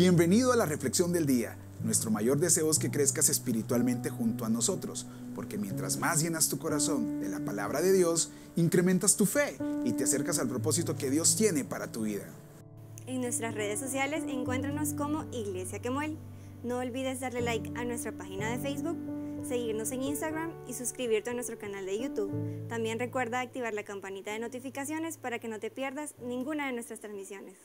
Bienvenido a la reflexión del día. Nuestro mayor deseo es que crezcas espiritualmente junto a nosotros, porque mientras más llenas tu corazón de la palabra de Dios, incrementas tu fe y te acercas al propósito que Dios tiene para tu vida. En nuestras redes sociales encuéntranos como Iglesia Quemuel. No olvides darle like a nuestra página de Facebook, seguirnos en Instagram y suscribirte a nuestro canal de YouTube. También recuerda activar la campanita de notificaciones para que no te pierdas ninguna de nuestras transmisiones.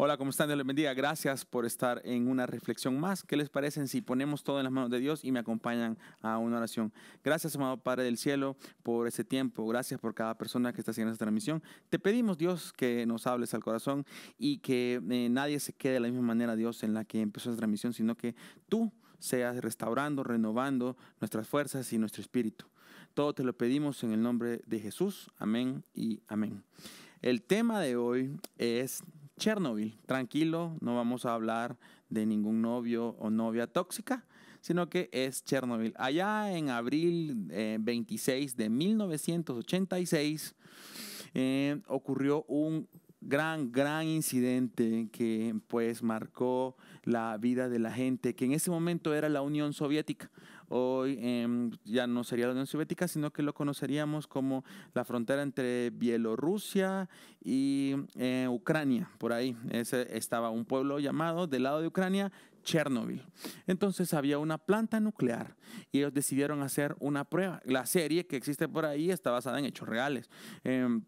Hola, ¿cómo están? Dios les bendiga. Gracias por estar en una reflexión más. ¿Qué les parece si ponemos todo en las manos de Dios y me acompañan a una oración? Gracias, amado Padre del Cielo, por ese tiempo. Gracias por cada persona que está haciendo esta transmisión. Te pedimos, Dios, que nos hables al corazón y que eh, nadie se quede de la misma manera, Dios, en la que empezó esta transmisión, sino que tú seas restaurando, renovando nuestras fuerzas y nuestro espíritu. Todo te lo pedimos en el nombre de Jesús. Amén y amén. El tema de hoy es Chernobyl, tranquilo, no vamos a hablar de ningún novio o novia tóxica, sino que es Chernobyl. Allá en abril 26 eh, de 1986 eh, ocurrió un gran, gran incidente que pues marcó la vida de la gente que en ese momento era la Unión Soviética hoy em, ya no sería la Unión Soviética, sino que lo conoceríamos como la frontera entre Bielorrusia y eh, Ucrania, por ahí. Ese estaba un pueblo llamado, del lado de Ucrania, Chernobyl. Entonces había una planta nuclear y ellos decidieron hacer una prueba. La serie que existe por ahí está basada en hechos reales. Em,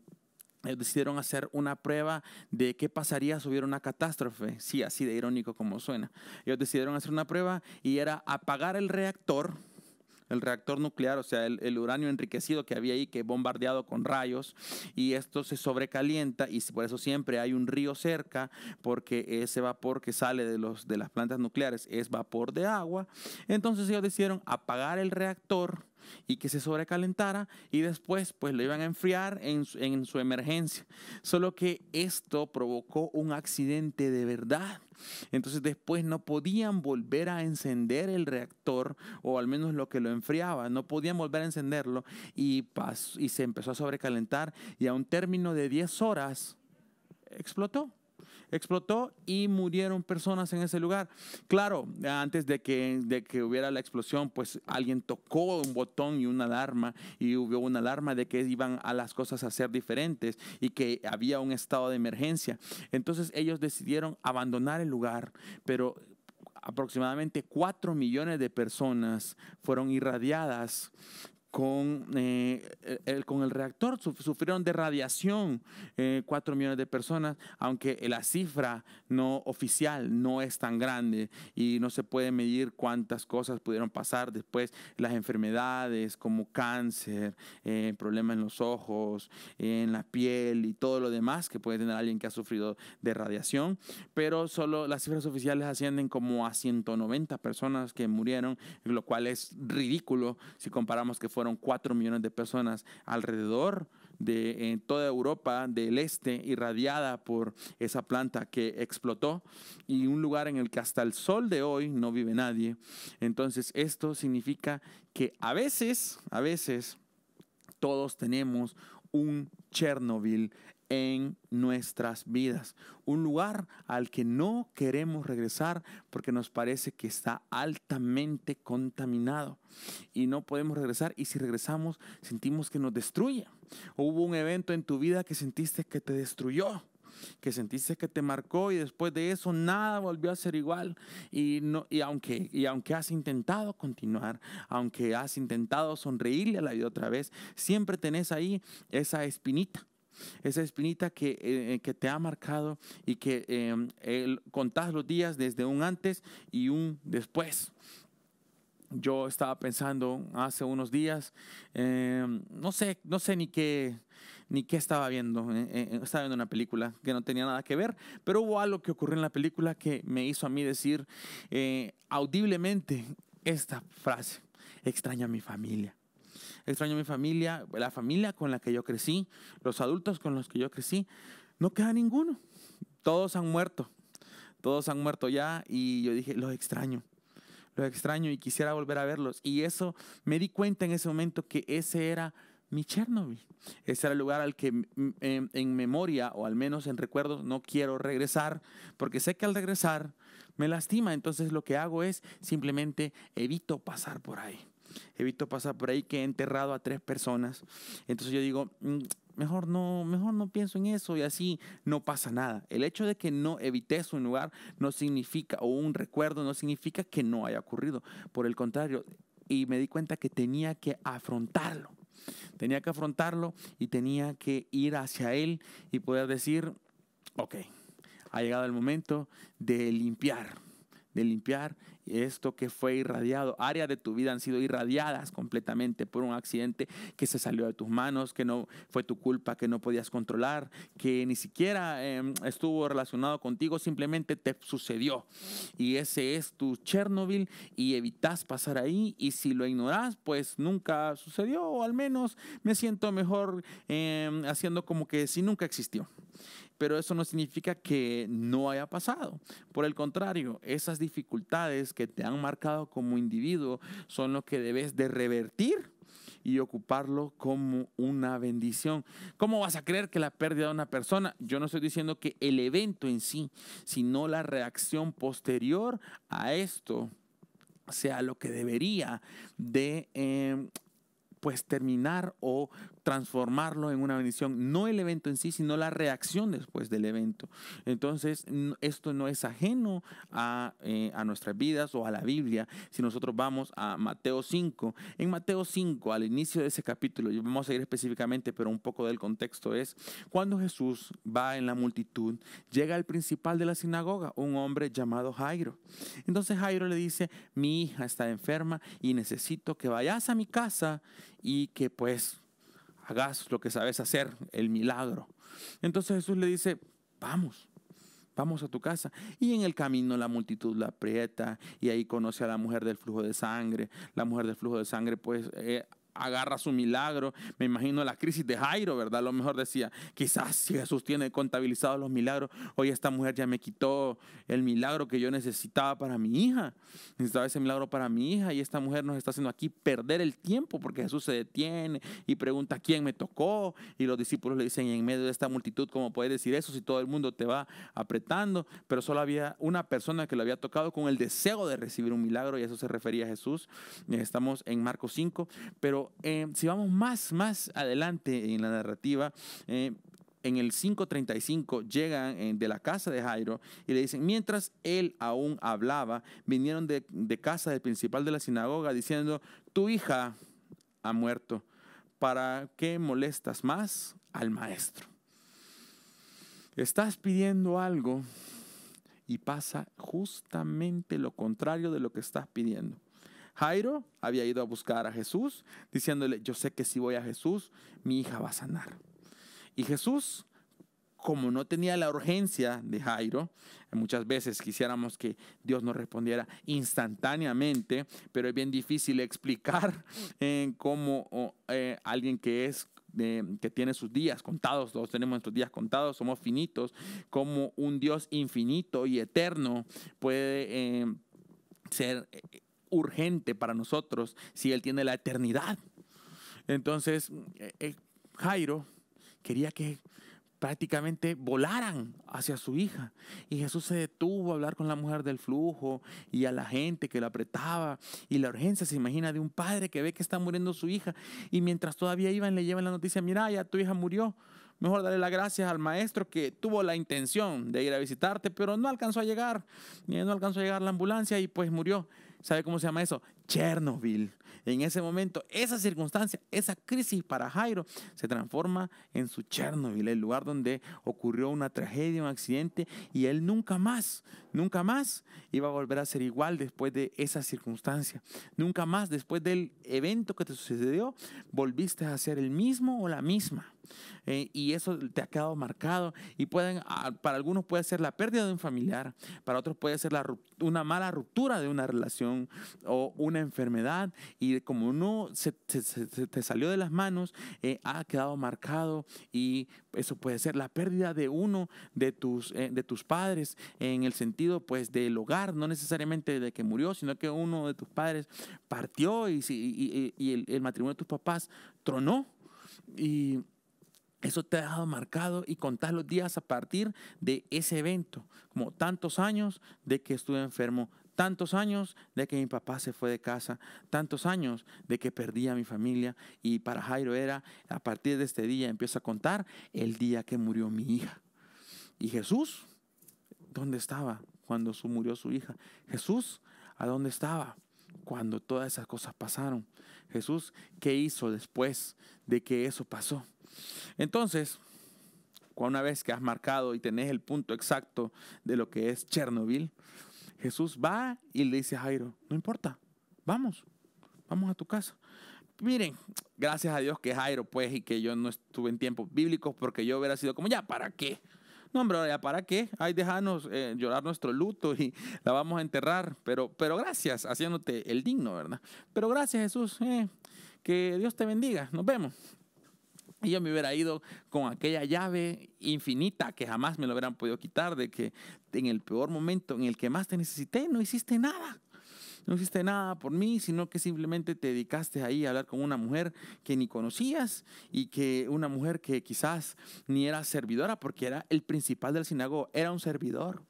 eh, decidieron hacer una prueba de qué pasaría si hubiera una catástrofe, sí, así de irónico como suena. Ellos decidieron hacer una prueba y era apagar el reactor, el reactor nuclear, o sea, el, uranio enriquecido que había ahí, que bombardeado con rayos, y esto se sobrecalienta y por eso siempre hay un río cerca, porque ese vapor que sale de, los, de las plantas nucleares es vapor de agua. Entonces ellos decidieron apagar el reactor y que se sobrecalentara y después pues lo iban a enfriar en, su emergencia. Solo que esto provocó un accidente de verdad. Entonces después no podían volver a encender el reactor, o al menos lo que lo enfriaba, no podían volver a encenderlo y, y se empezó a sobrecalentar y a un término de 10 horas explotó explotó y murieron personas en ese lugar. Claro, antes de que, de que hubiera la explosión, pues alguien tocó un botón y una alarma y hubo una alarma de que iban a las cosas a ser diferentes y que había un estado de emergencia. Entonces ellos decidieron abandonar el lugar, pero aproximadamente 4 millones de personas fueron irradiadas con, eh, el, con el reactor sufrieron de radiación 4 eh, millones de personas, aunque la cifra no oficial no es tan grande y no se puede medir cuántas cosas pudieron pasar después, las enfermedades como cáncer, eh, problemas en los ojos, en la piel y todo lo demás que puede tener alguien que ha sufrido de radiación, pero solo las cifras oficiales ascienden como a 190 personas que murieron, lo cual es ridículo si comparamos que fue fueron 4 millones de personas alrededor de toda Europa del este irradiada por esa planta que explotó y un lugar en el que hasta el sol de hoy no vive nadie. Entonces esto significa que a veces, a veces todos tenemos un Chernobyl en nuestras vidas. Un lugar al que no queremos regresar porque nos parece que está altamente contaminado y no podemos regresar y si regresamos sentimos que nos destruye. hubo un evento en tu vida que sentiste que te destruyó que sentiste que te marcó y después de eso nada volvió a ser igual y no y aunque y aunque has intentado continuar, aunque has intentado sonreírle a la vida otra vez, siempre tenés ahí esa espinita esa espinita eh, que, te ha marcado y que em, contás los días desde un antes y un después. Yo estaba pensando hace unos días, em, no sé, ni qué, ni qué estaba viendo. Eh, eh, estaba viendo una película que no tenía nada que ver, pero hubo algo que ocurrió en la película que me hizo a mí decir audiblemente esta frase: extraña a mi familia extraño a mi familia, la familia con la que yo crecí, los adultos con los que yo crecí. No queda ninguno. Todos han muerto. Todos han muerto ya y yo dije, lo extraño. lo extraño y quisiera volver a verlos. Y eso me di cuenta en ese momento que ese era mi Chernobyl. Ese era el lugar al que en, em, en, memoria o al menos en recuerdos no quiero regresar porque sé que al regresar me lastima. Entonces lo que hago es simplemente evito pasar por ahí. He visto pasar por ahí que he enterrado a tres personas. Entonces yo digo, mm, mejor no, mejor no pienso en eso y así no pasa nada. El hecho de que no evité su lugar no significa, o un recuerdo no significa que no haya ocurrido. Por el contrario, y me di cuenta que tenía que afrontarlo. Tenía que afrontarlo y tenía que ir hacia él y poder decir, ok, ha llegado el momento de limpiar, de limpiar esto que fue irradiado, áreas de tu vida han sido irradiadas completamente por un accidente que se salió de tus manos, que no fue tu culpa, que no podías controlar, que ni siquiera em, estuvo relacionado contigo, simplemente te sucedió. Y ese es tu Chernobyl y evitas pasar ahí y si lo ignoras, pues nunca sucedió o al menos me siento mejor em, haciendo como que si nunca existió pero eso no significa que no haya pasado. Por el contrario, esas dificultades que te han marcado como individuo son lo que debes de revertir y ocuparlo como una bendición. ¿Cómo vas a creer que la pérdida de una persona? Yo no estoy diciendo que el evento en sí, sino la reacción posterior a esto sea lo que debería de eh, pues terminar o transformarlo en una bendición, no el evento en sí, sino la reacción después del evento. Entonces, esto no es ajeno eh, a, nuestras vidas o a la Biblia. Si nosotros vamos a Mateo 5, en Mateo 5, al inicio de ese capítulo, vamos a ir específicamente, pero un poco del contexto es, cuando Jesús va en la multitud, llega el principal de la sinagoga, un hombre llamado Jairo. Entonces Jairo le dice, mi hija está enferma y necesito que vayas a mi casa y que pues hagas lo que sabes hacer, el milagro. Entonces Jesús le dice, vamos, vamos a tu casa. Y en el camino la multitud la aprieta y ahí conoce a la mujer del flujo de sangre. La mujer del flujo de sangre pues eh, agarra su milagro. Me imagino la crisis de Jairo, ¿verdad? lo mejor decía, quizás si Jesús tiene contabilizados los milagros, hoy esta mujer ya me quitó el milagro que yo necesitaba para mi hija. Necesitaba ese milagro para mi hija y esta mujer nos está haciendo aquí perder el tiempo porque Jesús se detiene y pregunta quién me tocó y los discípulos le dicen, en medio de esta multitud, ¿cómo puedes decir eso si todo el mundo te va apretando? Pero solo había una persona que lo había tocado con el deseo de recibir un milagro y a eso se refería Jesús. Estamos en Marcos 5, pero eh, si vamos más, más adelante en la narrativa, eh, en el 535 llegan eh, de la casa de Jairo y le dicen, mientras él aún hablaba, vinieron de, de casa del principal de la sinagoga diciendo, tu hija ha muerto, ¿para qué molestas más al maestro? Estás pidiendo algo y pasa justamente lo contrario de lo que estás pidiendo. Jairo había ido a buscar a Jesús, diciéndole, yo sé que si voy a Jesús, mi hija va a sanar. Y Jesús, como no tenía la urgencia de Jairo, muchas veces quisiéramos que Dios nos respondiera instantáneamente, pero es bien difícil explicar eh, cómo eh, alguien que es que tiene sus días contados, todos tenemos nuestros días contados, somos finitos, como un Dios infinito y eterno puede eh, ser urgente para nosotros si Él tiene la eternidad. Entonces, eh, eh, Jairo quería que prácticamente volaran hacia su hija. Y Jesús se detuvo a hablar con la mujer del flujo y a la gente que la apretaba. Y la urgencia se imagina de un padre que ve que está muriendo su hija. Y mientras todavía iban, le llevan la noticia, mira, ya tu hija murió. Mejor darle las gracias al maestro que tuvo la intención de ir a visitarte, pero no alcanzó a llegar. Eh, no alcanzó a llegar la ambulancia y pues murió. ¿Sabe cómo se llama eso? Chernobyl. En ese momento, esa circunstancia, esa crisis para Jairo se transforma en su Chernobyl, el lugar donde ocurrió una tragedia, un accidente, y él nunca más, nunca más iba a volver a ser igual después de esa circunstancia. Nunca más después del evento que te sucedió, volviste a ser el mismo o la misma. Eh, y eso te ha quedado marcado y pueden, ah, para algunos puede ser la pérdida de un familiar, para otros puede ser la, una mala ruptura de una relación o una enfermedad y como uno se, te salió de las manos, eh, ha quedado marcado y eso puede ser la pérdida de uno de tus, eh, de tus padres en el sentido pues del hogar, no necesariamente de que murió, sino que uno de tus padres partió y, y, y, el, el matrimonio de tus papás tronó. Y eso te ha dejado marcado y contar los días a partir de ese evento, como tantos años de que estuve enfermo, tantos años de que mi papá se fue de casa, tantos años de que perdí a mi familia y para Jairo era, a partir de este día empieza a contar el día que murió mi hija. Y Jesús, ¿dónde estaba cuando murió su hija? Jesús, ¿a dónde estaba cuando todas esas cosas pasaron? Jesús, ¿qué hizo después de que eso pasó? Entonces, una vez que has marcado y tenés el punto exacto de lo que es Chernobyl, Jesús va y le dice a Jairo, no importa, vamos, vamos a tu casa. Miren, gracias a Dios que Jairo, pues, y que yo no estuve en tiempos bíblicos porque yo hubiera sido como, ya, ¿para qué? No, hombre, para qué? Ay, déjanos eh, llorar nuestro luto y la vamos a enterrar. Pero, pero gracias, haciéndote el digno, ¿verdad? Pero gracias, Jesús. Eh, que Dios te bendiga. Nos vemos. Y yo me hubiera ido con aquella llave infinita que jamás me lo hubieran podido quitar, de que en el peor momento, en el que más te necesité, no hiciste nada no hiciste nada por mí, sino que simplemente te dedicaste ahí a hablar con una mujer que ni conocías y que una mujer que quizás ni era servidora porque era el principal del sinagogo, era un servidor.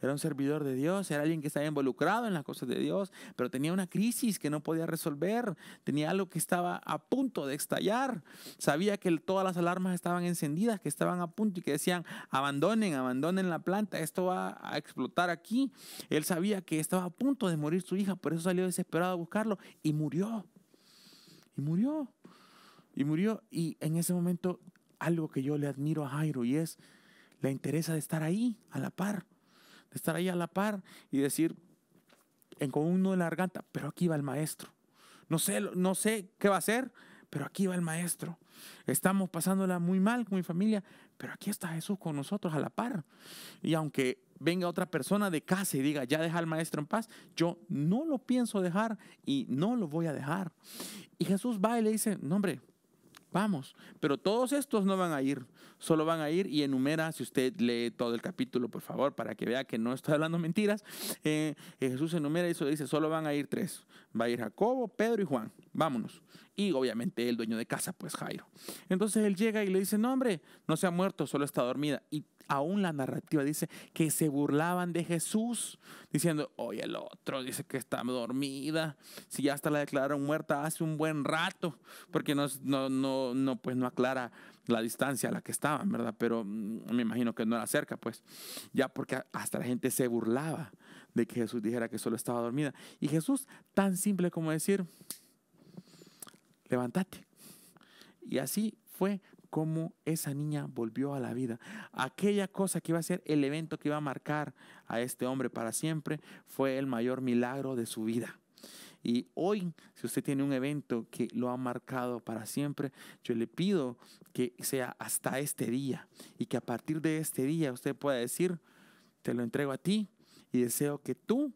Era un servidor de Dios, era alguien que estaba involucrado en las cosas de Dios, pero tenía una crisis que no podía resolver, tenía algo que estaba a punto de estallar. Sabía que todas las alarmas estaban encendidas, que estaban a punto y que decían, abandonen, abandonen la planta, esto va a explotar aquí. Él sabía que estaba a punto de morir su hija, por eso salió desesperado a buscarlo y murió. Y murió. Y murió. Y en ese momento algo que yo le admiro a Jairo y es la interesa de estar ahí, a la par estar ahí a la par y decir, en con de la garganta, pero aquí va el maestro. No sé, no sé qué va a hacer, pero aquí va el maestro. Estamos pasándola muy mal con mi familia, pero aquí está Jesús con nosotros a la par. Y aunque venga otra persona de casa y diga, ya deja al maestro en paz, yo no lo pienso dejar y no lo voy a dejar. Y Jesús va y le dice, no hombre, Vamos, pero todos estos no van a ir, solo van a ir y enumera, si usted lee todo el capítulo, por favor, para que vea que no estoy hablando mentiras, eh, eh, Jesús enumera eso, dice, solo van a ir tres, va a ir Jacobo, Pedro y Juan, vámonos. Y obviamente el dueño de casa, pues Jairo. Entonces él llega y le dice, no hombre, no se ha muerto, solo está dormida. Y aún la narrativa dice que se burlaban de Jesús, diciendo, oye, el otro dice que está dormida, si ya hasta la declararon muerta hace un buen rato, porque no, no, pues no aclara la distancia a la que estaban, ¿verdad? Pero mm, me imagino que no era cerca, pues, ya porque hasta la gente se burlaba de que Jesús dijera que solo estaba dormida. Y Jesús, tan simple como decir, levántate. Y así fue cómo esa niña volvió a la vida. Aquella cosa que iba a ser el evento que iba a marcar a este hombre para siempre fue el mayor milagro de su vida. Y hoy, si usted tiene un evento que lo ha marcado para siempre, yo le pido que sea hasta este día y que a partir de este día usted pueda decir, te lo entrego a ti y deseo que tú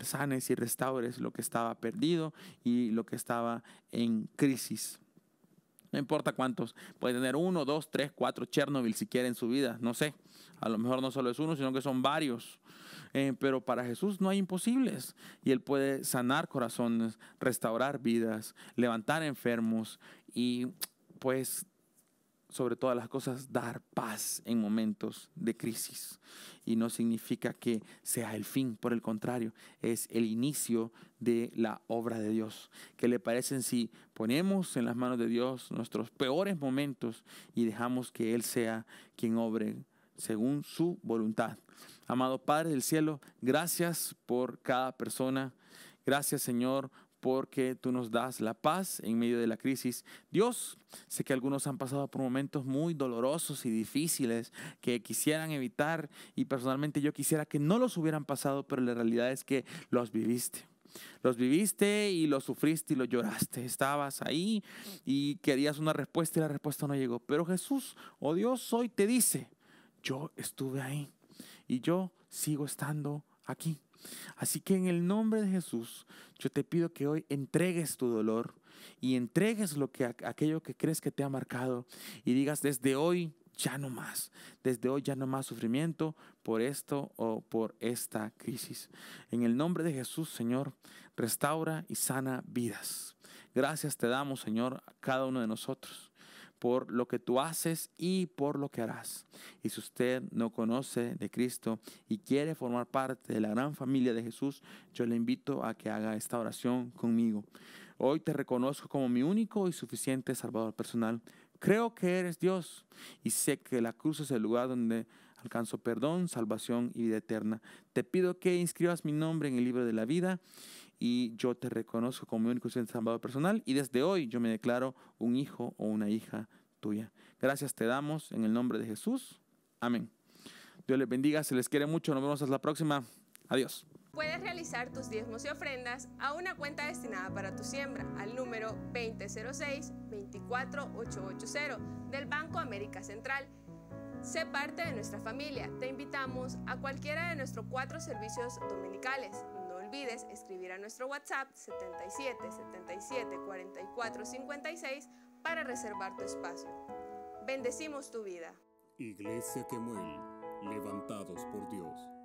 sanes y restaures lo que estaba perdido y lo que estaba en crisis no importa cuántos. Puede tener uno, dos, tres, cuatro Chernobyl si quiere en su vida, no sé. A lo mejor no solo es uno, sino que son varios. Eh, pero para Jesús no hay imposibles. Y Él puede sanar corazones, restaurar vidas, levantar enfermos y pues sobre todas las cosas, dar paz en momentos de crisis. Y no significa que sea el fin, por el contrario, es el inicio de la obra de Dios. ¿Qué le parecen si ponemos en las manos de Dios nuestros peores momentos y dejamos que Él sea quien obre según su voluntad? Amado Padre del Cielo, gracias por cada persona. Gracias Señor porque tú nos das la paz en medio de la crisis. Dios, sé que algunos han pasado por momentos muy dolorosos y difíciles que quisieran evitar y personalmente yo quisiera que no los hubieran pasado, pero la realidad es que los viviste. Los viviste y los sufriste y los lloraste. Estabas ahí y querías una respuesta y la respuesta no llegó. Pero Jesús, o oh Dios, hoy te dice, yo estuve ahí y yo sigo estando aquí. Así que en el nombre de Jesús, yo te pido que hoy entregues tu dolor y entregues lo que aquello que crees que te ha marcado y digas desde hoy ya no más, desde hoy ya no más sufrimiento por esto o por esta crisis. En el nombre de Jesús, Señor, restaura y sana vidas. Gracias te damos, Señor, a cada uno de nosotros por lo que tú haces y por lo que harás. Y si usted no conoce de Cristo y quiere formar parte de la gran familia de Jesús, yo le invito a que haga esta oración conmigo. Hoy te reconozco como mi único y suficiente Salvador personal. Creo que eres Dios y sé que la cruz es el lugar donde alcanzo perdón, salvación y vida eterna. Te pido que inscribas mi nombre en el libro de la vida y yo te reconozco como mi único salvador personal y desde hoy yo me declaro un hijo o una hija tuya. Gracias te damos en el nombre de Jesús. Amén. Dios les bendiga, se les quiere mucho, nos vemos hasta la próxima. Adiós. Puedes realizar tus diezmos y ofrendas a una cuenta destinada para tu siembra al número 2006-24880 del Banco América Central. Sé parte de nuestra familia. Te invitamos a cualquiera de nuestros cuatro servicios dominicales olvides escribir a nuestro WhatsApp 77 77 44 56 para reservar tu espacio. Bendecimos tu vida. Iglesia Temuel, levantados por Dios.